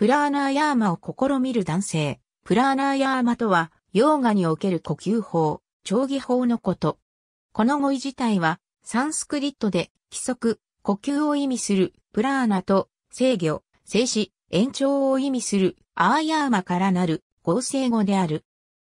プラーナーヤーマを試みる男性。プラーナーヤーマとは、ヨーガにおける呼吸法、調儀法のこと。この語彙自体は、サンスクリットで、規則、呼吸を意味する、プラーナと、制御、静止、延長を意味する、アーヤーマからなる、合成語である。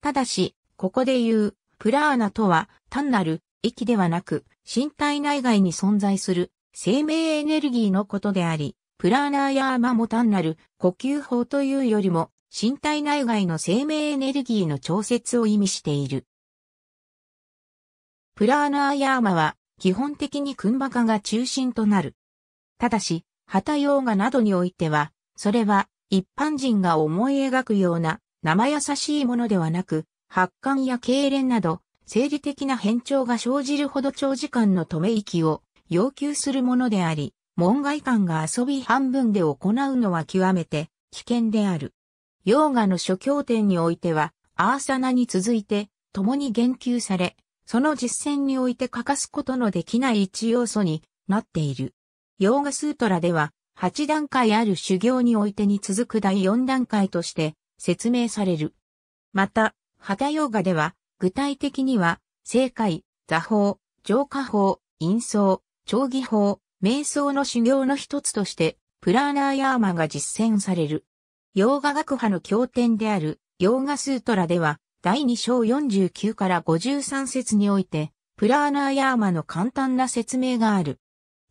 ただし、ここで言う、プラーナとは、単なる、息ではなく、身体内外に存在する、生命エネルギーのことであり、プラーナーヤーマも単なる呼吸法というよりも身体内外の生命エネルギーの調節を意味している。プラーナーヤーマは基本的にクンバカが中心となる。ただし、旗用ヨーガなどにおいては、それは一般人が思い描くような生優しいものではなく、発汗や痙攣など、生理的な変調が生じるほど長時間の止め息を要求するものであり、門外観が遊び半分で行うのは極めて危険である。ヨーガの諸経典においては、アーサナに続いて、共に言及され、その実践において欠かすことのできない一要素になっている。ヨーガスートラでは、8段階ある修行においてに続く第4段階として説明される。また、ハタヨーガでは、具体的には、正解、座法、浄化法、陰相、長義法、瞑想の修行の一つとして、プラーナーヤーマが実践される。ヨーガ学派の経典である、ヨーガスートラでは、第2章49から53節において、プラーナーヤーマの簡単な説明がある。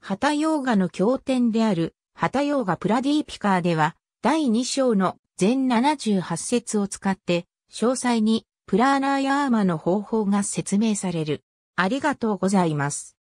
ハタヨーガの経典である、ハタヨーガプラディーピカーでは、第2章の全78節を使って、詳細にプラーナーヤーマの方法が説明される。ありがとうございます。